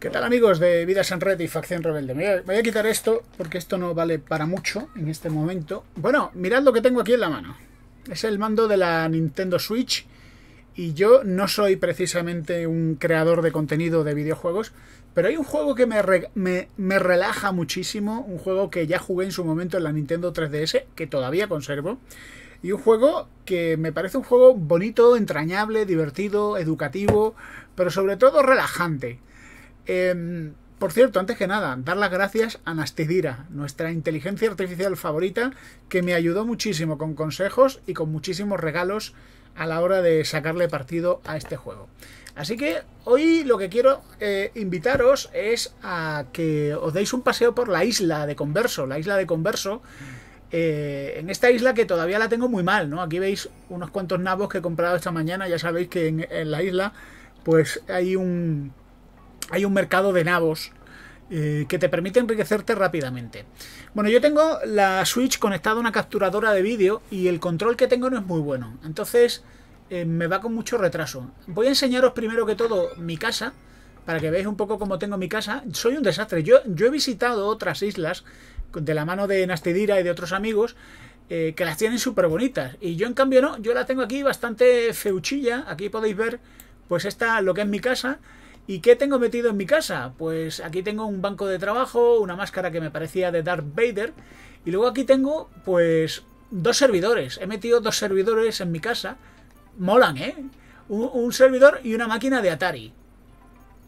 ¿Qué tal amigos de Vidas en Red y Facción Rebelde? voy, a, quitar esto porque esto no vale para mucho en este momento. Bueno, mirad lo que tengo aquí en la mano. Es el mando de la Nintendo Switch y yo no soy precisamente un creador de contenido de videojuegos, pero hay un juego que me relaja muchísimo, un juego que ya jugué en su momento en la Nintendo 3DS, que todavía conservo, y un juego que me parece un juego bonito, entrañable, divertido, educativo, pero sobre todo relajante. Em, por cierto, antes que nada, dar las gracias a Nastidira, nuestra inteligencia artificial favorita, que me ayudó muchísimo con consejos y con muchísimos regalos a la hora de sacarle partido a este juego. Así que hoy lo que quiero eh, invitaros es a que os deis un paseo por la isla de Converso, la isla de Converso. Eh, en esta isla que todavía la tengo muy mal, ¿no? Aquí veis unos cuantos nabos que he comprado esta mañana, ya sabéis que en la isla pues hay un, hay un mercado de nabos eh, que te permite enriquecerte rápidamente. Bueno, yo tengo la Switch conectada a una capturadora de vídeo y el control que tengo no es muy bueno. Entonces eh, me va con mucho retraso. Voy a enseñaros primero que todo mi casa, para que veáis un poco cómo tengo mi casa. Soy un desastre. Yo, yo he visitado otras islas de la mano de Nastidira y de otros amigos. Eh, que las tienen súper bonitas. Y yo en cambio no, yo la tengo aquí bastante feuchilla. Aquí podéis ver pues esta, lo que es mi casa. ¿Y qué tengo metido en mi casa? Pues aquí tengo un banco de trabajo, una máscara que me parecía de Darth Vader. Y luego aquí tengo, pues, dos servidores. He metido dos servidores en mi casa. Molan, ¿eh? Un, servidor y una máquina de Atari.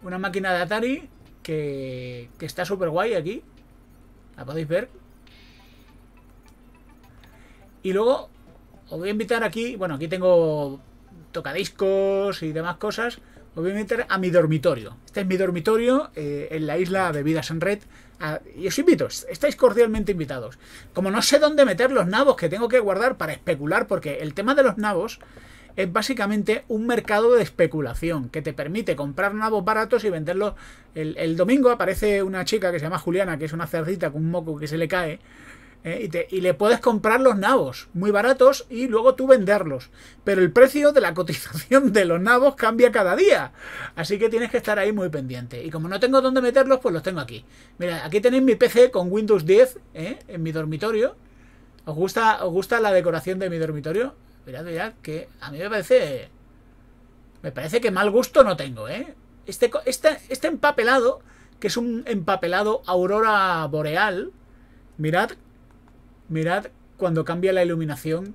Una máquina de Atari que, que está súper guay aquí. La podéis ver. Y luego os voy a invitar aquí, bueno, aquí tengo tocadiscos y demás cosas. Os voy a meter a mi dormitorio. Este es mi dormitorio eh, en la isla de Vidas en Red. Ah, y os invito, estáis cordialmente invitados. Como no sé dónde meter los nabos que tengo que guardar para especular, porque el tema de los nabos es básicamente un mercado de especulación que te permite comprar nabos baratos y venderlos. el domingo aparece una chica que se llama Juliana, que es una cerdita con un moco que se le cae ¿eh? y, le puedes comprar los nabos muy baratos y luego tú venderlos. Pero el precio de la cotización de los nabos cambia cada día. Así que tienes que estar ahí muy pendiente. Y como no tengo dónde meterlos, pues los tengo aquí. Mira, aquí tenéis mi PC con Windows 10 ¿eh? en mi dormitorio. ¿Os gusta, ¿Os gusta la decoración de mi dormitorio? Mirad, mirad, que a mí me parece... Me parece que mal gusto no tengo, ¿eh? Este, este, este empapelado, que es un empapelado aurora boreal, mirad Mirad cuando cambia la iluminación.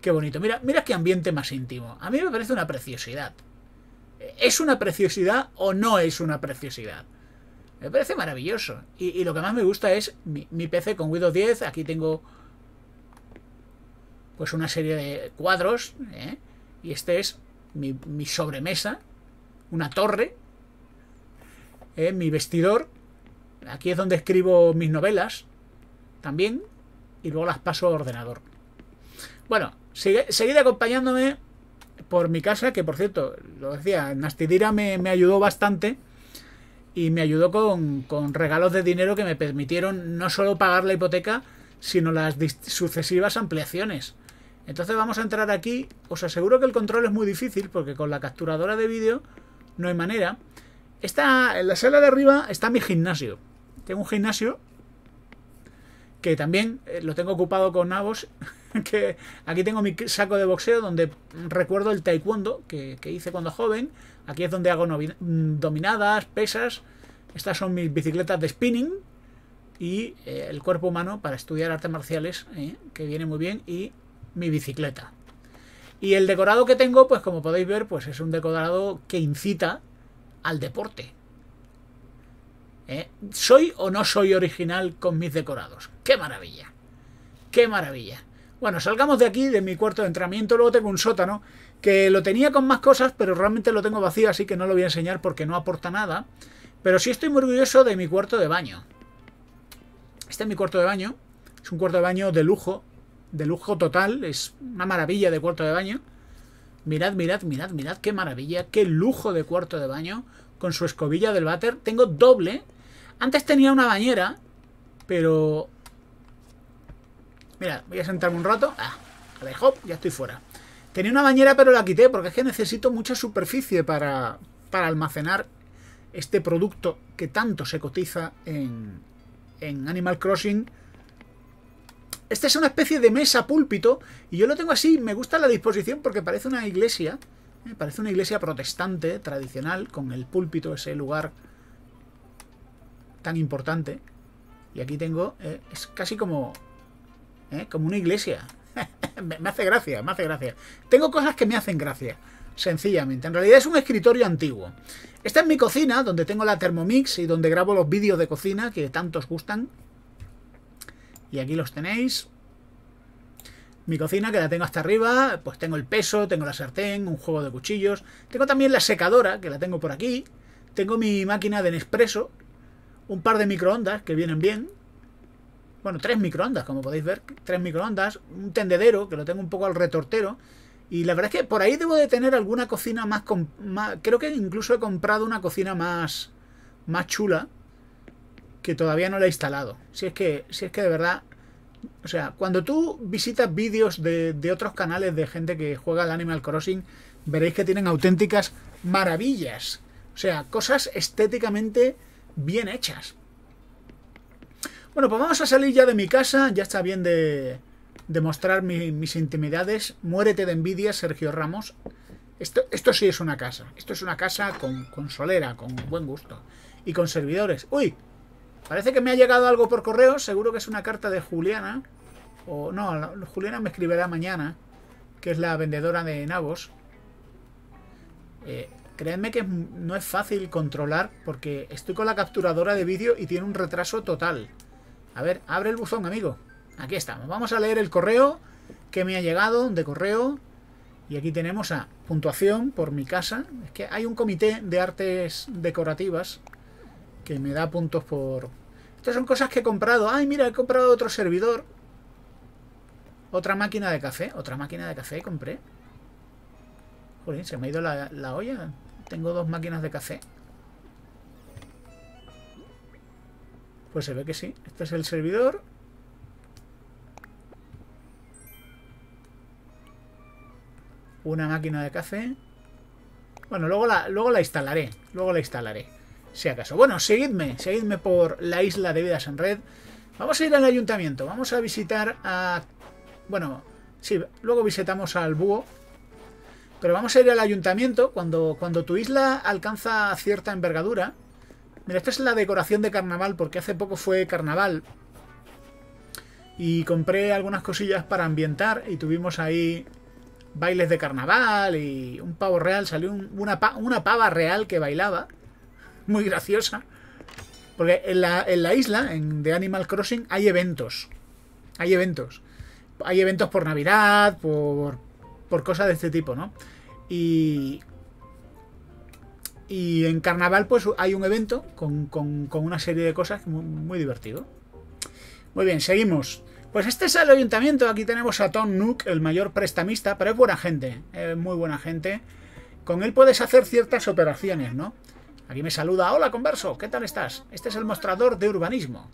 Qué bonito. Mira, mira qué ambiente más íntimo. A mí me parece una preciosidad. ¿Es una preciosidad o no es una preciosidad? Me parece maravilloso. Y, lo que más me gusta es mi, PC con Windows 10. Aquí tengo pues una serie de cuadros. ¿eh? Y este es mi, sobremesa. Una torre. ¿eh? Mi vestidor. Aquí es donde escribo mis novelas. También y luego las paso a ordenador. Bueno, sigue, acompañándome por mi casa, que por cierto, lo decía, Nastidira me, ayudó bastante y me ayudó con, regalos de dinero que me permitieron no solo pagar la hipoteca, sino las sucesivas ampliaciones. Entonces vamos a entrar aquí, os aseguro que el control es muy difícil porque con la capturadora de vídeo no hay manera. Está, en la sala de arriba está mi gimnasio. Tengo un gimnasio que también eh, lo tengo ocupado con nabos. que aquí tengo mi saco de boxeo donde recuerdo el taekwondo que, hice cuando joven. Aquí es donde hago mm, dominadas, pesas. Estas son mis bicicletas de spinning y eh, el cuerpo humano para estudiar artes marciales, eh, que viene muy bien, y mi bicicleta. Y el decorado que tengo, pues como podéis ver, pues es un decorado que incita al deporte. ¿Eh? ¿Soy o no soy original con mis decorados? ¡Qué maravilla! ¡Qué maravilla! Bueno, salgamos de aquí, de mi cuarto de entrenamiento. Luego tengo un sótano que lo tenía con más cosas, pero realmente lo tengo vacío, así que no lo voy a enseñar porque no aporta nada. Pero sí estoy muy orgulloso de mi cuarto de baño. Este es mi cuarto de baño. Es un cuarto de baño de lujo. De lujo total. Es una maravilla de cuarto de baño. Mirad, mirad, mirad, mirad qué maravilla. Qué lujo de cuarto de baño. Con su escobilla del váter. Tengo doble antes tenía una bañera, pero... Mira, voy a sentarme un rato. Ah, a ya estoy fuera. Tenía una bañera, pero la quité porque es que necesito mucha superficie para, para almacenar este producto que tanto se cotiza en, en Animal Crossing. Esta es una especie de mesa púlpito y yo lo tengo así, me gusta la disposición porque parece una iglesia, Me eh, parece una iglesia protestante tradicional con el púlpito, ese lugar tan importante. Y aquí tengo, eh, es casi como, eh, como una iglesia. me, hace gracia, me hace gracia. Tengo cosas que me hacen gracia, sencillamente. En realidad es un escritorio antiguo. Esta es mi cocina, donde tengo la Thermomix y donde grabo los vídeos de cocina que tantos gustan. Y aquí los tenéis. Mi cocina, que la tengo hasta arriba, pues tengo el peso, tengo la sartén, un juego de cuchillos. Tengo también la secadora, que la tengo por aquí. Tengo mi máquina de Nespresso, un par de microondas que vienen bien. Bueno, tres microondas, como podéis ver. Tres microondas, un tendedero que lo tengo un poco al retortero. Y la verdad es que por ahí debo de tener alguna cocina más, más... creo que incluso he comprado una cocina más, más chula que todavía no la he instalado. Si es que, si es que de verdad... O sea, cuando tú visitas vídeos de, de otros canales de gente que juega al Animal Crossing, veréis que tienen auténticas maravillas. O sea, cosas estéticamente bien hechas. Bueno, pues vamos a salir ya de mi casa. Ya está bien de, de mostrar mis intimidades. Muérete de envidia, Sergio Ramos. Esto, sí es una casa. Esto es una casa con, solera, con buen gusto. Y con servidores. ¡Uy! Parece que me ha llegado algo por correo. Seguro que es una carta de Juliana. O no, Juliana me escribirá mañana. Que es la vendedora de nabos. Eh, Créedme que no es fácil controlar porque estoy con la capturadora de vídeo y tiene un retraso total. A ver, abre el buzón, amigo. Aquí estamos. Vamos a leer el correo que me ha llegado de correo. Y aquí tenemos a puntuación por mi casa. Es que hay un comité de artes decorativas que me da puntos por... Estas son cosas que he comprado. Ay, mira, he comprado otro servidor. Otra máquina de café. Otra máquina de café compré. Joder, se me ha ido la olla. Tengo dos máquinas de café. Pues se ve que sí. Este es el servidor. Una máquina de café. Bueno, luego la, luego la instalaré. Luego la instalaré. Si acaso. Bueno, seguidme. Seguidme por la isla de Vidas en Red. Vamos a ir al ayuntamiento. Vamos a visitar a... Bueno, sí. Luego visitamos al búho pero vamos a ir al ayuntamiento. Cuando, cuando tu isla alcanza cierta envergadura. Mira, esta es la decoración de carnaval, porque hace poco fue carnaval. Y compré algunas cosillas para ambientar. Y tuvimos ahí bailes de carnaval y un pavo real. Salió una, una pava real que bailaba. Muy graciosa. Porque en la, en la isla, en The Animal Crossing, hay eventos. Hay eventos. Hay eventos por Navidad, por por cosas de este tipo, ¿no? Y, y en carnaval pues hay un evento con, con, una serie de cosas muy, divertido. Muy bien, seguimos. Pues este es el ayuntamiento, aquí tenemos a Tom Nook, el mayor prestamista, pero es buena gente, es muy buena gente. Con él puedes hacer ciertas operaciones, ¿no? Aquí me saluda, hola converso, ¿qué tal estás? Este es el mostrador de urbanismo.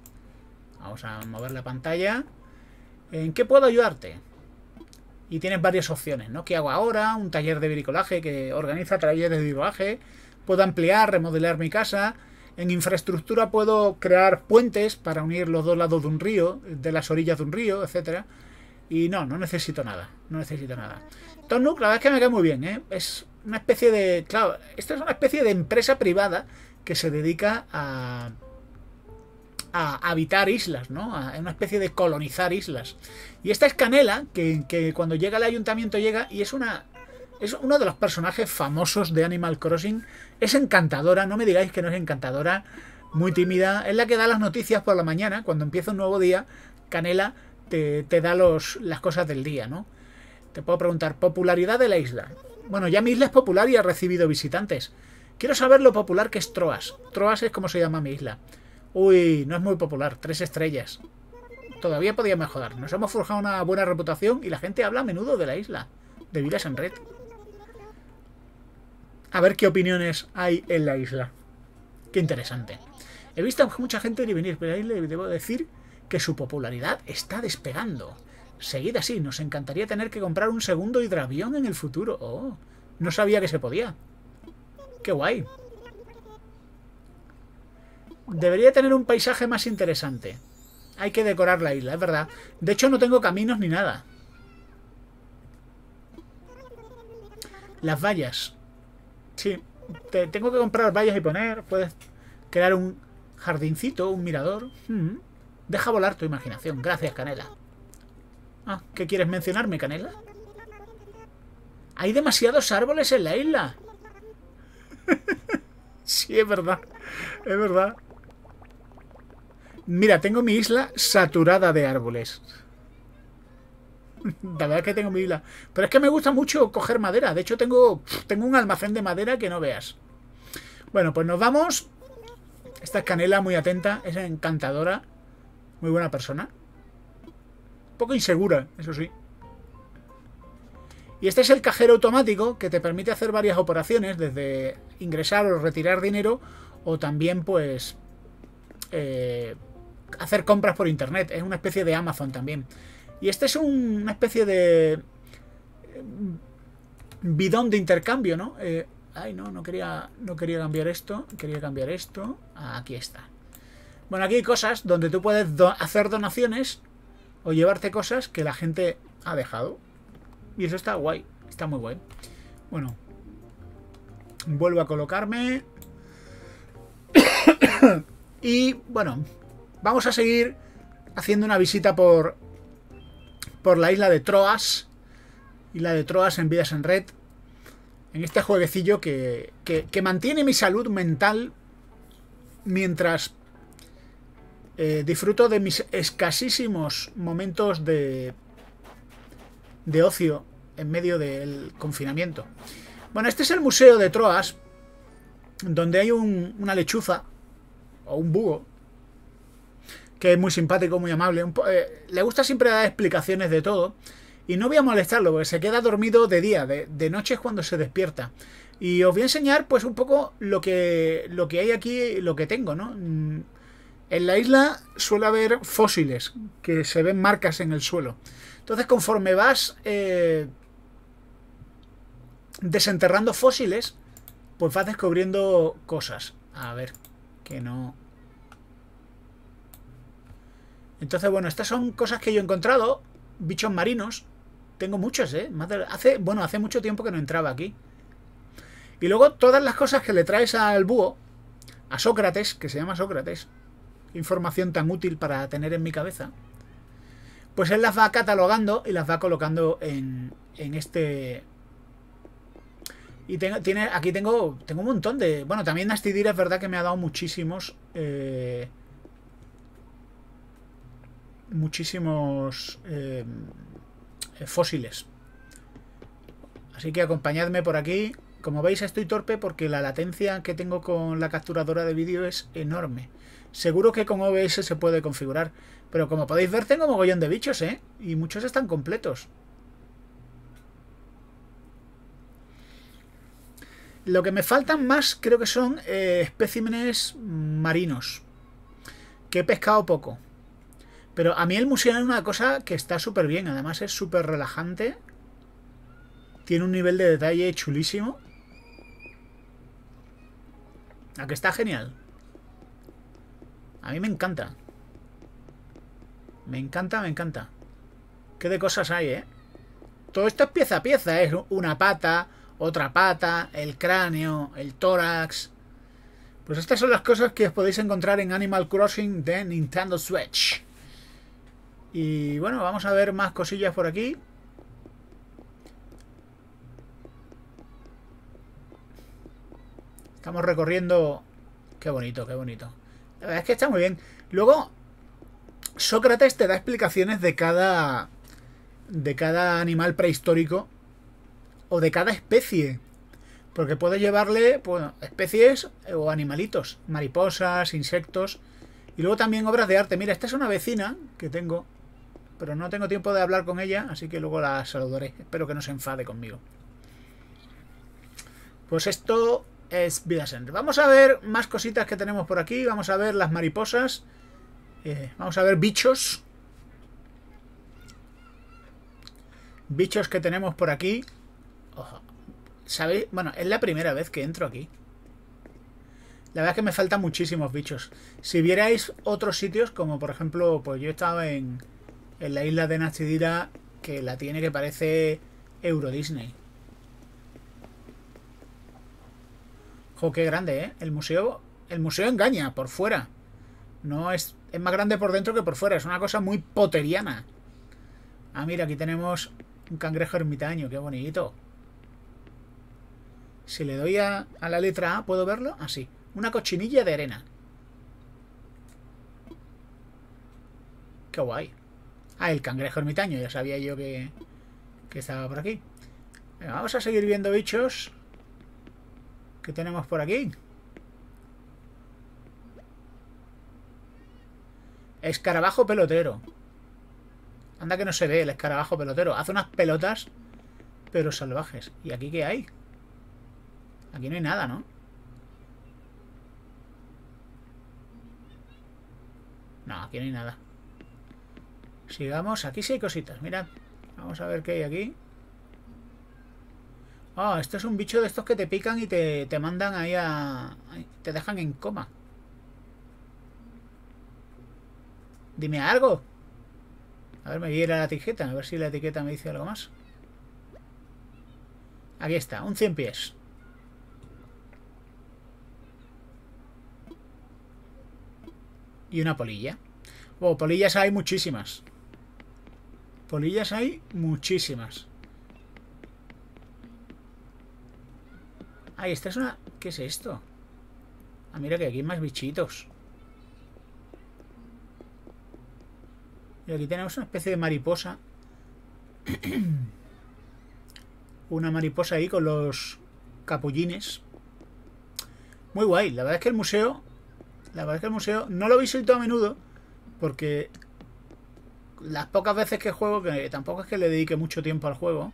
Vamos a mover la pantalla. ¿En qué puedo ayudarte? y tienes varias opciones, ¿no? ¿Qué hago ahora? Un taller de bricolaje que organiza talleres de bricolaje. Puedo ampliar, remodelar mi casa. En infraestructura puedo crear puentes para unir los dos lados de un río, de las orillas de un río, etcétera. Y no, no necesito nada. No necesito nada. Tornuk, la verdad es que me cae muy bien, ¿eh? Es una especie de. Claro, esta es una especie de empresa privada que se dedica a a habitar islas, ¿no? A una especie de colonizar islas. Y esta es Canela, que, cuando llega al ayuntamiento llega y es una es uno de los personajes famosos de Animal Crossing. Es encantadora, no me digáis que no es encantadora, muy tímida. Es la que da las noticias por la mañana, cuando empieza un nuevo día, Canela te, te da los, las cosas del día, ¿no? Te puedo preguntar, popularidad de la isla. Bueno, ya mi isla es popular y ha recibido visitantes. Quiero saber lo popular que es Troas. Troas es como se llama mi isla. Uy, no es muy popular. Tres estrellas. Todavía podía mejorar. Nos hemos forjado una buena reputación y la gente habla a menudo de la isla, de vidas en Red. A ver qué opiniones hay en la isla. Qué interesante. He visto mucha gente venir, pero ahí le debo decir que su popularidad está despegando. Seguid así, nos encantaría tener que comprar un segundo hidravión en el futuro. Oh, no sabía que se podía. Qué guay. Debería tener un paisaje más interesante. Hay que decorar la isla, es verdad. De hecho, no tengo caminos ni nada. Las vallas. Sí, te, tengo que comprar vallas y poner. Puedes crear un jardincito, un mirador. Deja volar tu imaginación. Gracias, Canela. Ah, ¿qué quieres mencionarme, Canela? Hay demasiados árboles en la isla. sí, es verdad. Es verdad. Mira, tengo mi isla saturada de árboles. La verdad es que tengo mi isla. Pero es que me gusta mucho coger madera. De hecho, tengo, tengo un almacén de madera que no veas. Bueno, pues nos vamos. Esta es Canela, muy atenta. Es encantadora. Muy buena persona. Un poco insegura, eso sí. Y este es el cajero automático que te permite hacer varias operaciones, desde ingresar o retirar dinero, o también pues eh, hacer compras por internet. Es una especie de Amazon también. Y este es una especie de mm, bidón de intercambio, ¿no? Eh, ay, no, no quería, no quería cambiar esto. Quería cambiar esto. Aquí está. Bueno, aquí hay cosas donde tú puedes hacer donaciones o llevarte cosas que la gente ha dejado. Y eso está guay. Está muy guay. Bueno. Vuelvo a colocarme. y bueno, Vamos a seguir haciendo una visita por, por la isla de Troas. Isla de Troas en Vidas en Red. En este jueguecillo que, que, mantiene mi salud mental mientras eh, disfruto de mis escasísimos momentos de, de ocio en medio del confinamiento. Bueno, este es el Museo de Troas, donde hay una lechuza o un búho que es muy simpático, muy amable. Eh, le gusta siempre dar explicaciones de todo. Y no voy a molestarlo, porque se queda dormido de día, de, de, noche es cuando se despierta. Y os voy a enseñar, pues, un poco lo que, lo que hay aquí, lo que tengo, ¿no? Mm, en la isla suele haber fósiles, que se ven marcas en el suelo. Entonces, conforme vas eh, desenterrando fósiles, pues vas descubriendo cosas. A ver, que no... Entonces, bueno, estas son cosas que yo he encontrado. Bichos marinos. Tengo muchos, ¿eh? Hace, bueno, hace mucho tiempo que no entraba aquí. Y luego todas las cosas que le traes al búho, a Sócrates, que se llama Sócrates, información tan útil para tener en mi cabeza, pues él las va catalogando y las va colocando en, en este... Y tiene, aquí tengo, tengo un montón de... Bueno, también Astidira es verdad que me ha dado muchísimos... Eh, muchísimos eh, eh, fósiles. Así que acompañadme por aquí. Como veis estoy torpe porque la latencia que tengo con la capturadora de vídeo es enorme. Seguro que con OBS se puede configurar. Pero como podéis ver tengo mogollón de bichos, ¿eh? Y muchos están completos. Lo que me faltan más creo que son eh, especímenes marinos. Que he pescado poco. Pero a mí el museo es una cosa que está súper bien. Además es súper relajante. Tiene un nivel de detalle chulísimo. aquí que está genial. A mí me encanta. Me encanta, me encanta. Qué de cosas hay, ¿eh? Todo esto es pieza a pieza. Es una pata, otra pata, el cráneo, el tórax... Pues estas son las cosas que os podéis encontrar en Animal Crossing de Nintendo Switch. Y bueno, vamos a ver más cosillas por aquí. Estamos recorriendo... Qué bonito, qué bonito. La verdad es que está muy bien. Luego, Sócrates te da explicaciones de cada... De cada animal prehistórico. O de cada especie. Porque puedes llevarle especies o animalitos. Mariposas, insectos. Y luego también obras de arte. Mira, esta es una vecina que tengo pero no tengo tiempo de hablar con ella, así que luego la saludaré. Espero que no se enfade conmigo. Pues esto es Vida Center. Vamos a ver más cositas que tenemos por aquí. Vamos a ver las mariposas. Eh, vamos a ver bichos. Bichos que tenemos por aquí. Ojo. ¿Sabéis? Bueno, es la primera vez que entro aquí. La verdad es que me faltan muchísimos bichos. Si vierais otros sitios, como por ejemplo, pues yo estaba en, en la isla de Natsidira que la tiene que parece Euro Disney. Jo, qué grande, ¿eh? El museo, el museo engaña por fuera. No es, es más grande por dentro que por fuera. Es una cosa muy poteriana. Ah, mira, aquí tenemos un cangrejo ermitaño. Qué bonito. Si le doy a, la letra A, ¿puedo verlo? Así. Ah, sí, una cochinilla de arena. Qué guay. Ah, el cangrejo ermitaño, ya sabía yo que, que estaba por aquí. vamos a seguir viendo bichos que tenemos por aquí. Escarabajo pelotero. Anda que no se ve el escarabajo pelotero. Hace unas pelotas, pero salvajes. ¿Y aquí qué hay? Aquí no hay nada, ¿no? No, aquí no hay nada. Sigamos. Aquí sí hay cositas, mirad. Vamos a ver qué hay aquí. Ah, oh, esto es un bicho de estos que te pican y te, mandan ahí a... Te dejan en coma. Dime algo. A ver, me voy la etiqueta. A ver si la etiqueta me dice algo más. Aquí está, un 100 pies. Y una polilla. Oh, polillas hay muchísimas. Colillas hay muchísimas. Ahí esta es una... ¿Qué es esto? Ah, mira que aquí hay más bichitos. Y aquí tenemos una especie de mariposa. una mariposa ahí con los capullines. Muy guay. La verdad es que el museo... La verdad es que el museo no lo visito a menudo porque las pocas veces que juego, que tampoco es que le dedique mucho tiempo al juego.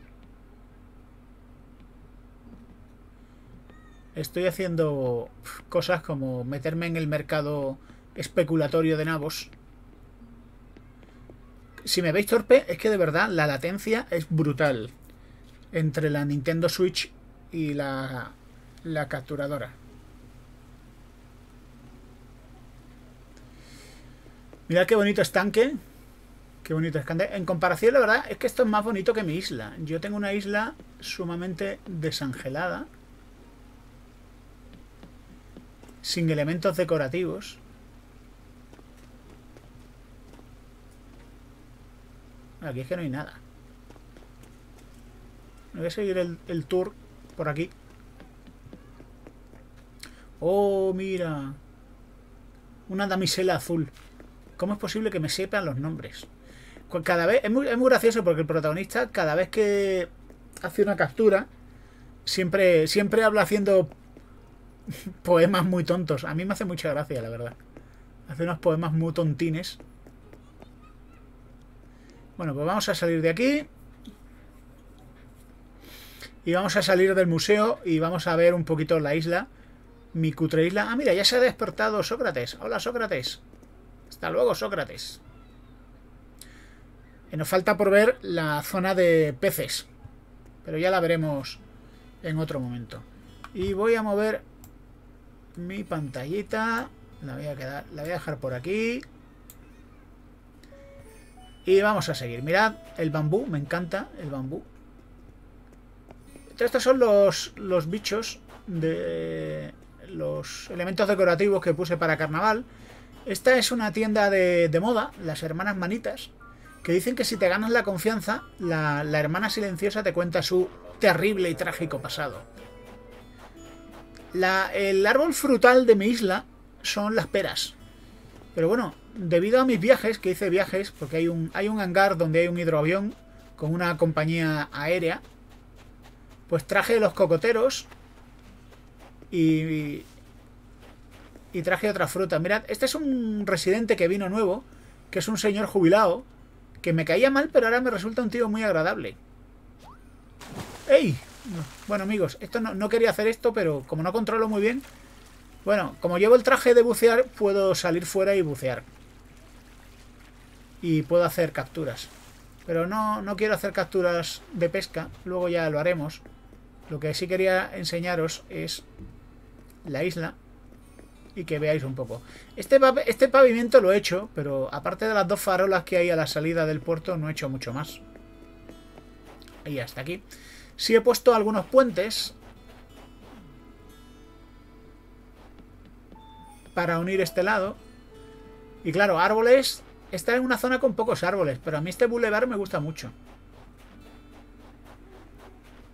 Estoy haciendo cosas como meterme en el mercado especulatorio de nabos. Si me veis torpe, es que de verdad la latencia es brutal entre la Nintendo Switch y la, capturadora. Mirad qué bonito estanque Qué bonito En comparación, la verdad, es que esto es más bonito que mi isla. Yo tengo una isla sumamente desangelada. Sin elementos decorativos. Aquí es que no hay nada. voy a seguir el, el tour por aquí. Oh, mira. Una damisela azul. ¿Cómo es posible que me sepan los nombres? Cada vez. Es muy, muy gracioso porque el protagonista, cada vez que hace una captura, siempre, siempre habla haciendo poemas muy tontos. A mí me hace mucha gracia, la verdad. Hace unos poemas muy tontines. Bueno, pues vamos a salir de aquí. Y vamos a salir del museo y vamos a ver un poquito la isla. Mi cutre isla. Ah, mira, ya se ha despertado Sócrates. Hola, Sócrates. Hasta luego, Sócrates. Eh, nos falta por ver la zona de peces. Pero ya la veremos en otro momento. Y voy a mover mi pantallita. La voy a, dejar por aquí. Y vamos a seguir. Mirad el bambú. Me encanta el bambú. Estos son los, los bichos de los elementos decorativos que puse para carnaval. Esta es una tienda de, de moda, las hermanas manitas, que dicen que si te ganas la confianza, la, hermana silenciosa te cuenta su terrible y trágico pasado. el árbol frutal de mi isla son las peras. Pero bueno, debido a mis viajes, que hice viajes, porque hay un, hay un hangar donde hay un hidroavión con una compañía aérea, pues traje los cocoteros y, y traje otra fruta. Mirad, este es un residente que vino nuevo, que es un señor jubilado, que me caía mal, pero ahora me resulta un tío muy agradable. ¡Ey! Bueno, amigos, esto no, quería hacer esto, pero como no controlo muy bien... Bueno, como llevo el traje de bucear, puedo salir fuera y bucear. Y puedo hacer capturas. Pero no, no quiero hacer capturas de pesca, luego ya lo haremos. Lo que sí quería enseñaros es la isla y que veáis un poco. Este, este pavimento lo he hecho, pero aparte de las dos farolas que hay a la salida del puerto, no he hecho mucho más. Y hasta aquí. Sí he puesto algunos puentes para unir este lado. Y claro, árboles... Está en una zona con pocos árboles, pero a mí este bulevar me gusta mucho.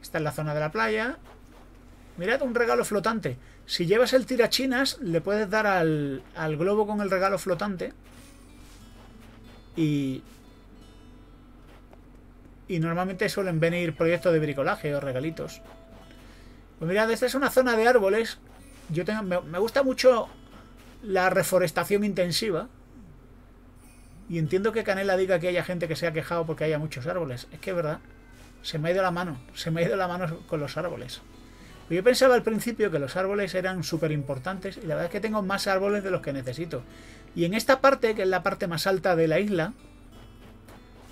está en la zona de la playa. Mirad, un regalo flotante. Si llevas el tirachinas, le puedes dar al, globo con el regalo flotante. Y... Y normalmente suelen venir proyectos de bricolaje o regalitos. Pues mirad, esta es una zona de árboles. Yo tengo, me, me gusta mucho la reforestación intensiva. Y entiendo que Canela diga que haya gente que se ha quejado porque haya muchos árboles. Es que es verdad. Se me ha ido la mano. Se me ha ido la mano con los árboles. Yo pensaba al principio que los árboles eran súper importantes y la verdad es que tengo más árboles de los que necesito. Y en esta parte, que es la parte más alta de la isla,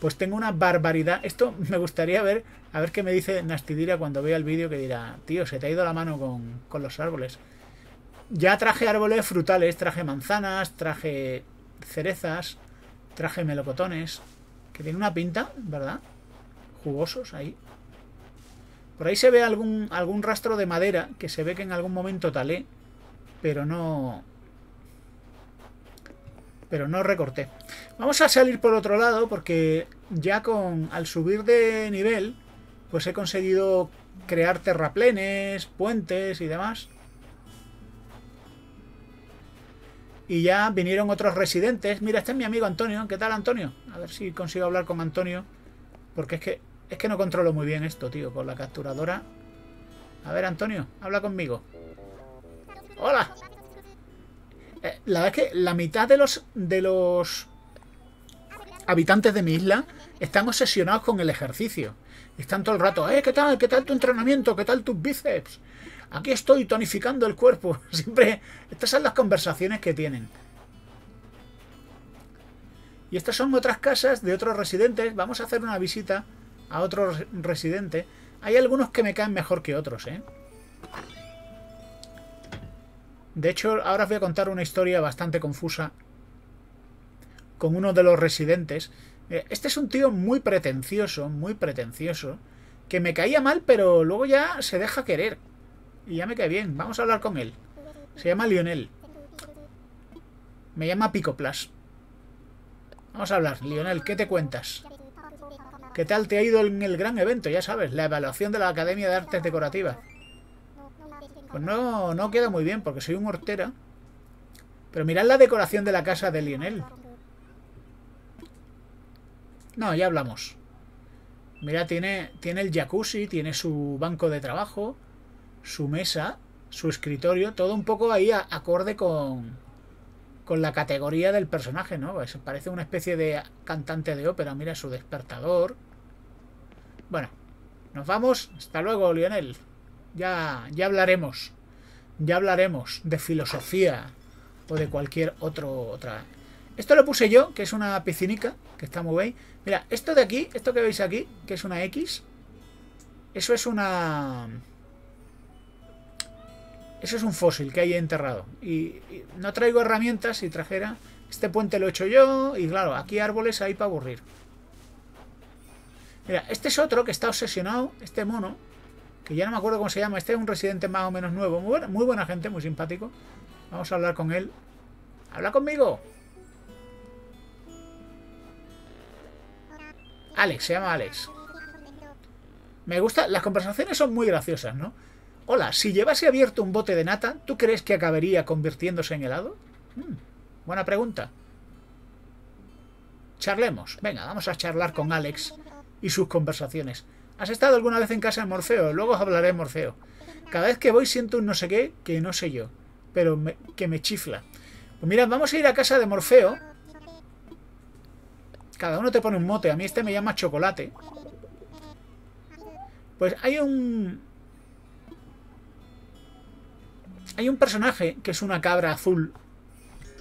pues tengo una barbaridad. Esto me gustaría ver, a ver qué me dice Nastidira cuando vea el vídeo que dirá, tío, se te ha ido la mano con, con los árboles. Ya traje árboles frutales, traje manzanas, traje cerezas, traje melocotones, que tiene una pinta, ¿verdad? Jugosos ahí. Por ahí se ve algún, algún rastro de madera que se ve que en algún momento talé, pero no... Pero no recorté. Vamos a salir por otro lado porque ya con al subir de nivel, pues he conseguido crear terraplenes, puentes y demás. Y ya vinieron otros residentes. Mira, este es mi amigo Antonio. ¿Qué tal, Antonio? A ver si consigo hablar con Antonio. Porque es que es que no controlo muy bien esto, tío, con la capturadora. A ver, Antonio, habla conmigo. ¡Hola! Eh, la verdad es que la mitad de los, de los habitantes de mi isla están obsesionados con el ejercicio. Están todo el rato, eh, ¿qué tal? ¿Qué tal tu entrenamiento? ¿Qué tal tus bíceps? Aquí estoy tonificando el cuerpo. Siempre, estas son las conversaciones que tienen. Y estas son otras casas de otros residentes. Vamos a hacer una visita a otro residente. Hay algunos que me caen mejor que otros, ¿eh? De hecho, ahora os voy a contar una historia bastante confusa con uno de los residentes. Eh, este es un tío muy pretencioso, muy pretencioso, que me caía mal, pero luego ya se deja querer. Y ya me cae bien. Vamos a hablar con él. Se llama Lionel. Me llama Picoplas. Vamos a hablar. Lionel, ¿qué te cuentas? ¿Qué tal te ha ido en el gran evento? Ya sabes, la evaluación de la Academia de Artes Decorativas. Pues no, no queda muy bien porque soy un hortera. Pero mirad la decoración de la casa de Lionel. No, ya hablamos. Mira, tiene, tiene el jacuzzi, tiene su banco de trabajo, su mesa, su escritorio, todo un poco ahí acorde con, con la categoría del personaje, ¿no? Pues parece una especie de cantante de ópera. Mira su despertador. Bueno, nos vamos. Hasta luego, Lionel. Ya, ya hablaremos. Ya hablaremos de filosofía o de cualquier otro, otra. Esto lo puse yo, que es una piscinica, que está muy bien. Mira, esto de aquí, esto que veis aquí, que es una X, eso es una... Eso es un fósil que hay enterrado. Y, no traigo herramientas y trajera. Este puente lo he hecho yo. Y claro, aquí árboles hay para aburrir. Mira, este es otro que está obsesionado. Este mono. Que ya no me acuerdo cómo se llama. Este es un residente más o menos nuevo. muy buena gente, muy simpático. Vamos a hablar con él. ¡Habla conmigo! Alex, se llama Alex. Me gusta. Las conversaciones son muy graciosas, ¿no? Hola, si llevase abierto un bote de nata, ¿tú crees que acabaría convirtiéndose en helado? Hmm, buena pregunta. Charlemos. Venga, vamos a charlar con Alex y sus conversaciones. ¿Has estado alguna vez en casa de Morfeo? Luego os hablaré de Morfeo. Cada vez que voy siento un no sé qué que no sé yo, pero que me chifla. Pues mira, vamos a ir a casa de Morfeo. Cada uno te pone un mote. A mí este me llama chocolate. Pues hay un, hay un personaje que es una cabra azul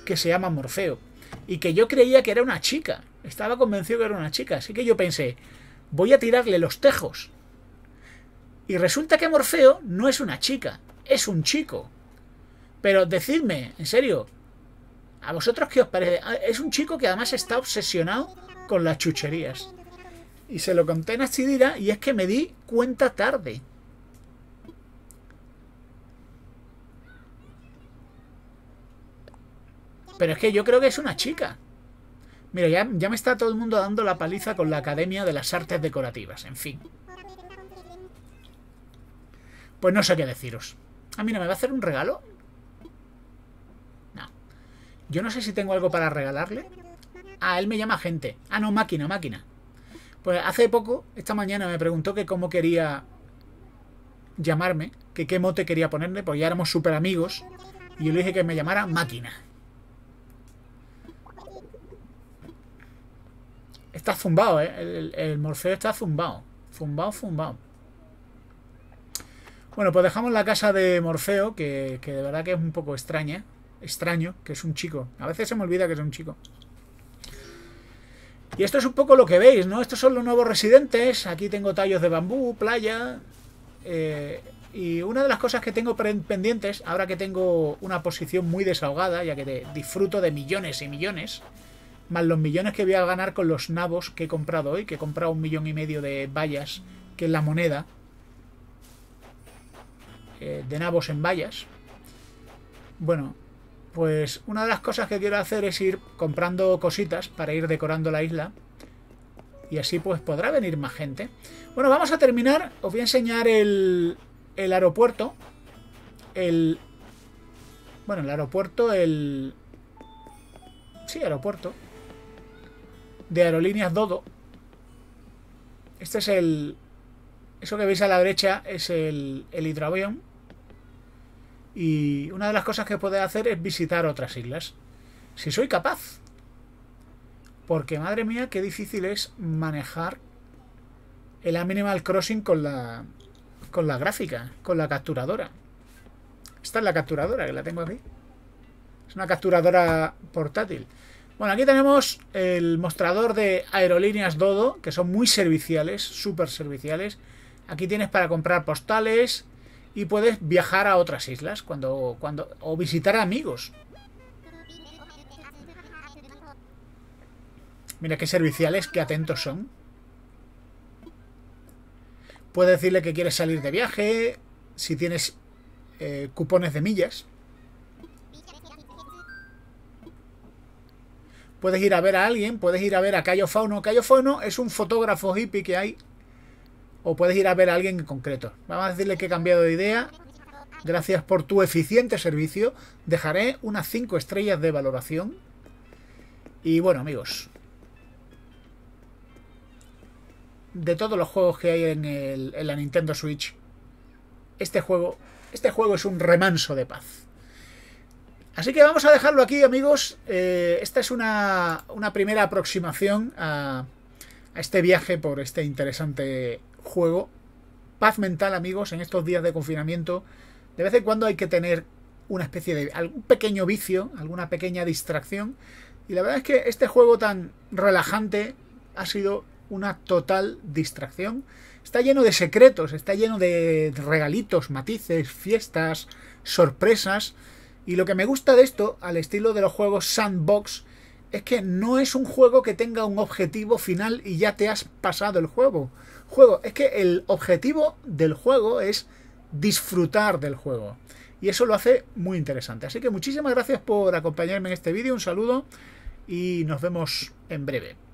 que se llama Morfeo y que yo creía que era una chica. Estaba convencido que era una chica, así que yo pensé, voy a tirarle los tejos. Y resulta que Morfeo no es una chica, es un chico. Pero decidme, en serio, ¿a vosotros qué os parece? Ah, es un chico que además está obsesionado con las chucherías. Y se lo conté a dirá y es que me di cuenta tarde. Pero es que yo creo que es una chica. Mira, ya, ya me está todo el mundo dando la paliza con la Academia de las Artes Decorativas. En fin. Pues no sé qué deciros. Ah, mira, ¿me va a hacer un regalo? No. Yo no sé si tengo algo para regalarle. Ah, él me llama gente. Ah, no, máquina, máquina. Pues hace poco, esta mañana, me preguntó que cómo quería llamarme, que qué mote quería ponerle, porque ya éramos súper amigos. Y yo le dije que me llamara máquina. Está zumbado, ¿eh? El, Morfeo está zumbado. Zumbado, zumbado. Bueno, pues dejamos la casa de Morfeo, que, de verdad que es un poco extraña. Extraño, que es un chico. A veces se me olvida que es un chico. Y esto es un poco lo que veis, ¿no? Estos son los nuevos residentes. Aquí tengo tallos de bambú, playa. Eh, y una de las cosas que tengo pendientes, ahora que tengo una posición muy desahogada, ya que disfruto de millones y millones, más los millones que voy a ganar con los nabos que he comprado hoy, que he comprado un millón y medio de vallas, que es la moneda, eh, de nabos en vallas. Bueno, pues una de las cosas que quiero hacer es ir comprando cositas para ir decorando la isla. Y así pues podrá venir más gente. Bueno, vamos a terminar. Os voy a enseñar el, el aeropuerto. El... Bueno, el aeropuerto, el... Sí, aeropuerto de Aerolíneas Dodo. Este es el... Eso que veis a la derecha es el, el hidroavión. Y una de las cosas que puede hacer es visitar otras islas. Si soy capaz. Porque madre mía, qué difícil es manejar el minimal Crossing con la con la gráfica, con la capturadora. Esta es la capturadora que la tengo aquí. Es una capturadora portátil. Bueno, aquí tenemos el mostrador de aerolíneas Dodo, que son muy serviciales, súper serviciales. Aquí tienes para comprar postales y puedes viajar a otras islas cuando, cuando, o visitar a amigos. Mira qué serviciales, qué atentos son. Puedes decirle que quieres salir de viaje, si tienes eh, cupones de millas. Puedes ir a ver a alguien, puedes ir a ver a Cayo Fauno. Cayo Fauno es un fotógrafo hippie que hay. O puedes ir a ver a alguien en concreto. Vamos a decirle que he cambiado de idea. Gracias por tu eficiente servicio. Dejaré unas 5 estrellas de valoración. Y bueno, amigos. De todos los juegos que hay en, el, en la Nintendo Switch, este juego, este juego es un remanso de paz. Así que vamos a dejarlo aquí, amigos. Eh, esta es una, primera aproximación a, a, este viaje por este interesante juego. Paz mental, amigos, en estos días de confinamiento. De vez en cuando hay que tener una especie de... algún pequeño vicio, alguna pequeña distracción. Y la verdad es que este juego tan relajante ha sido una total distracción. Está lleno de secretos, está lleno de regalitos, matices, fiestas, sorpresas. Y lo que me gusta de esto, al estilo de los juegos sandbox, es que no es un juego que tenga un objetivo final y ya te has pasado el juego. Juego, es que el objetivo del juego es disfrutar del juego. Y eso lo hace muy interesante. Así que muchísimas gracias por acompañarme en este vídeo. Un saludo y nos vemos en breve.